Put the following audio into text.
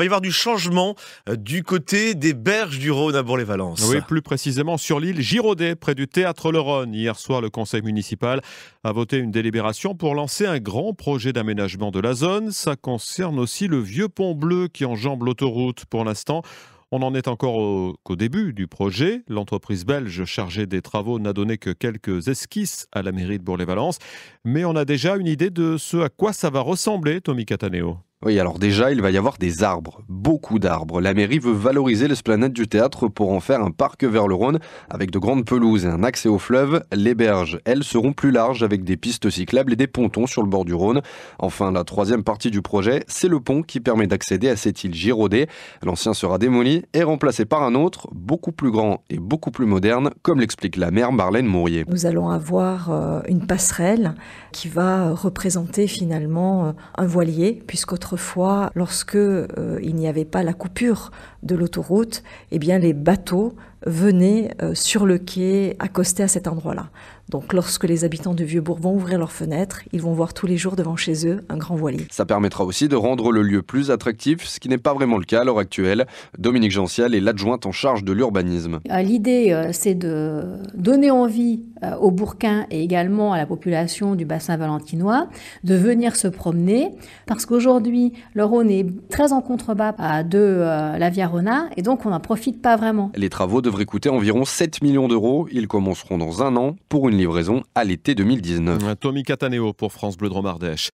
Il va y avoir du changement euh, du côté des berges du Rhône à Bourg-les-Valences. Oui, plus précisément sur l'île Giraudet, près du théâtre Le Rhône. Hier soir, le conseil municipal a voté une délibération pour lancer un grand projet d'aménagement de la zone. Ça concerne aussi le vieux pont bleu qui enjambe l'autoroute pour l'instant. On en est encore qu'au début du projet. L'entreprise belge chargée des travaux n'a donné que quelques esquisses à la mairie de Bourg-les-Valences, mais on a déjà une idée de ce à quoi ça va ressembler, Tommy Cataneo. Oui, alors déjà, il va y avoir des arbres, beaucoup d'arbres. La mairie veut valoriser l'esplanade du théâtre pour en faire un parc vers le Rhône, avec de grandes pelouses et un accès au fleuve. Les berges, elles, seront plus larges avec des pistes cyclables et des pontons sur le bord du Rhône. Enfin, la troisième partie du projet, c'est le pont qui permet d'accéder à cette île girodée. L'ancien sera démoli et remplacé par un autre, beaucoup plus grand et beaucoup plus moderne, comme l'explique la maire Marlène Mourier. Nous allons avoir euh, une passerelle qui va représenter finalement euh, un voilier, puisqu'autrement, autrefois, lorsque euh, il n'y avait pas la coupure de l'autoroute, eh bien les bateaux venaient euh, sur le quai accoster à cet endroit-là. Donc lorsque les habitants du vieux bourg vont ouvrir leurs fenêtres, ils vont voir tous les jours devant chez eux un grand voilier. Ça permettra aussi de rendre le lieu plus attractif, ce qui n'est pas vraiment le cas à l'heure actuelle. Dominique Gentiel est l'adjointe en charge de l'urbanisme. Euh, l'idée, euh, c'est de donner envie aux Bourquins et également à la population du bassin valentinois de venir se promener, parce qu'aujourd'hui, le Rhône est très en contrebas de la Via Viarona, et donc on n'en profite pas vraiment. Les travaux de devraient coûter environ 7 millions d'euros. Ils commenceront dans un an pour une livraison à l'été 2019. Tommy Cataneo pour France Bleu Dromardèche.